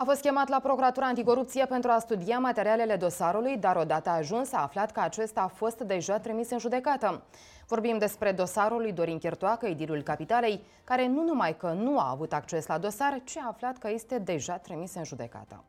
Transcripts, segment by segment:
A fost chemat la Procuratura Anticorupție pentru a studia materialele dosarului, dar odată ajuns a aflat că acesta a fost deja trimis în judecată. Vorbim despre dosarul lui Dorin Chirtoacă, edilul Capitalei, care nu numai că nu a avut acces la dosar, ci a aflat că este deja trimis în judecată.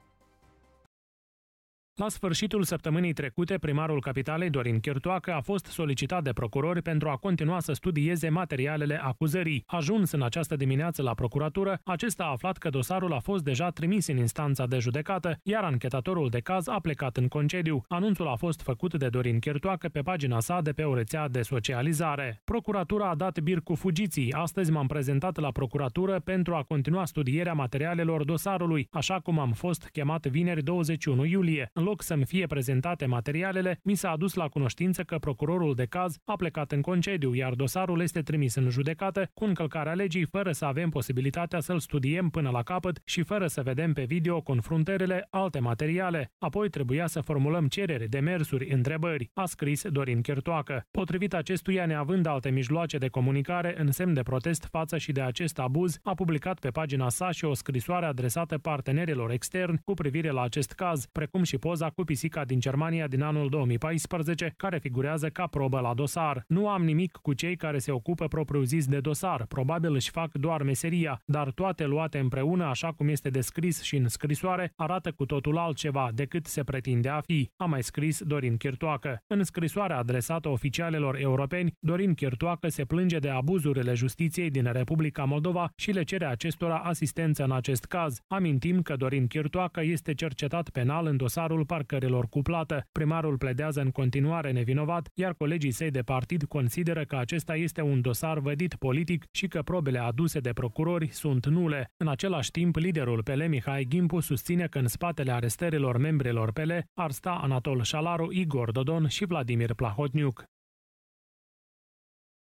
La sfârșitul săptămânii trecute, primarul capitalei Dorin Chirtoacă a fost solicitat de procurori pentru a continua să studieze materialele acuzării. Ajuns în această dimineață la procuratură, acesta a aflat că dosarul a fost deja trimis în instanța de judecată, iar anchetatorul de caz a plecat în concediu. Anunțul a fost făcut de Dorin Chirtoacă pe pagina sa de pe o rețea de socializare. Procuratura a dat bir cu fugiții. Astăzi m-am prezentat la procuratură pentru a continua studierea materialelor dosarului, așa cum am fost chemat vineri 21 iulie. În loc să-mi fie prezentate materialele, mi s-a adus la cunoștință că procurorul de caz a plecat în concediu, iar dosarul este trimis în judecată cu încălcarea legii fără să avem posibilitatea să-l studiem până la capăt și fără să vedem pe video confruntările alte materiale. Apoi trebuia să formulăm cereri, demersuri, întrebări, a scris Dorin Chertoacă. Potrivit acestuia, neavând alte mijloace de comunicare în semn de protest față și de acest abuz, a publicat pe pagina sa și o scrisoare adresată partenerilor externi cu privire la acest caz, precum și pot poza cu pisica din Germania din anul 2014, care figurează ca probă la dosar. Nu am nimic cu cei care se ocupă propriu-zis de dosar, probabil își fac doar meseria, dar toate luate împreună, așa cum este descris și în scrisoare, arată cu totul altceva decât se pretinde a fi, a mai scris Dorin Chirtoacă. În scrisoarea adresată oficialelor europeni, Dorin Chirtoacă se plânge de abuzurile justiției din Republica Moldova și le cere acestora asistență în acest caz. Amintim că Dorin Chirtoacă este cercetat penal în dosarul cazul parcărilor cu plată. Primarul pledează în continuare nevinovat, iar colegii săi de partid consideră că acesta este un dosar vădit politic și că probele aduse de procurori sunt nule. În același timp, liderul PL Mihai Gimpu susține că în spatele arestărilor membrilor PL ar sta Anatol Șalaru, Igor Dodon și Vladimir Plahotniuc.